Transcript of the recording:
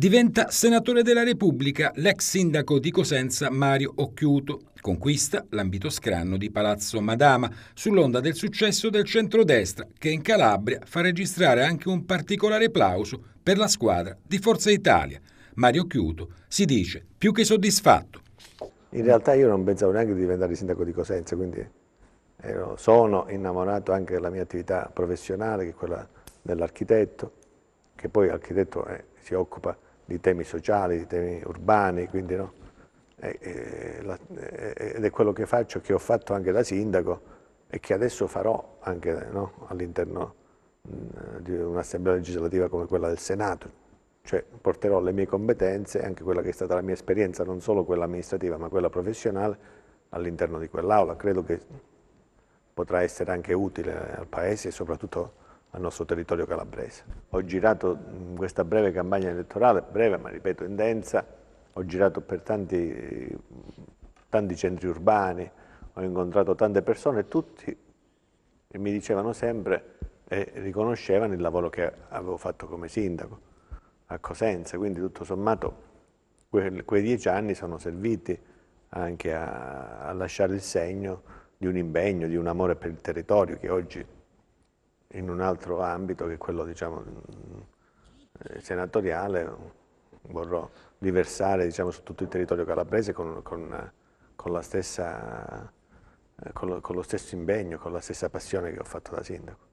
Diventa senatore della Repubblica l'ex sindaco di Cosenza Mario Occhiuto. Conquista l'ambito scranno di Palazzo Madama sull'onda del successo del centrodestra che in Calabria fa registrare anche un particolare applauso per la squadra di Forza Italia. Mario Occhiuto si dice più che soddisfatto. In realtà io non pensavo neanche di diventare sindaco di Cosenza, quindi eh, sono innamorato anche della mia attività professionale, che è quella dell'architetto, che poi l'architetto eh, si occupa di temi sociali, di temi urbani, quindi no? E, e, la, ed è quello che faccio, che ho fatto anche da sindaco e che adesso farò anche no? all'interno di un'assemblea legislativa come quella del Senato, cioè porterò le mie competenze, anche quella che è stata la mia esperienza, non solo quella amministrativa ma quella professionale, all'interno di quell'aula. Credo che potrà essere anche utile al Paese e soprattutto al nostro territorio calabrese. Ho girato in questa breve campagna elettorale, breve ma ripeto intensa, ho girato per tanti, tanti centri urbani, ho incontrato tante persone, tutti mi dicevano sempre e riconoscevano il lavoro che avevo fatto come sindaco a Cosenza, quindi tutto sommato que quei dieci anni sono serviti anche a, a lasciare il segno di un impegno, di un amore per il territorio che oggi in un altro ambito che è quello diciamo, mm, eh, senatoriale, vorrò riversare diciamo, su tutto il territorio calabrese con, con, con, stessa, eh, con, lo, con lo stesso impegno, con la stessa passione che ho fatto da sindaco.